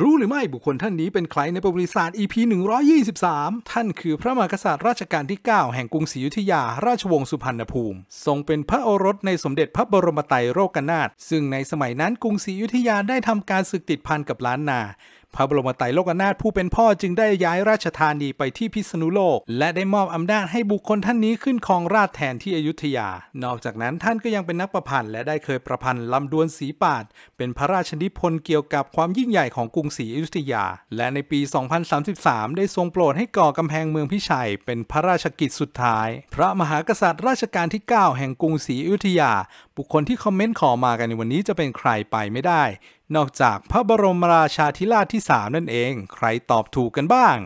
รู้หรือไม่บุคคลท่านนี้เป็นใครในประวัติศาสตร์ EP 123 ท่านคือพระมหากษัตริย์ราชการที่ 9 แห่งกรุงศรีอยุธยาราชวงศ์สุพรรณภูมิ ทรงเป็นพระโอรสในสมเด็จพระบรมไตรโรกนาถซึ่งในสมัยนั้นกรุงศรีอยุธยาได้ทำการศึกติดพันกับล้านนาพระบรมไตรโลกนาถผู้เป็นพ่อจึงได้ย้ายราชธานีไปที่พิษณุโลก และได้มอบอำนาจให้บุคคลท่านนี้ขึ้นครองราชแทนที่อยุธยา นอกจากนั้นท่านก็ยังเป็นนักประพันธ์ และได้เคยประพันธ์ลำดวนสีปาดเป็นพระราชนิพนธ์เกี่ยวกับความยิ่งใหญ่ของกรุงศรีอยุธยา และในปี 2033 ได้ทรงโปรดให้ก่อกำแพงเมืองพิชัย เป็นพระราชกิจสุดท้ายพระมหากษัตริย์ราชการที่ 9 แห่งกรุงศรีอยุธยา บุคคลที่คอมเมนต์ขอมากันในวันนี้จะเป็นใครไปไม่ได้นอกจากพระบรมราชาธิราชที่ 3 นั่นเอง ใครตอบถูกกันบ้าง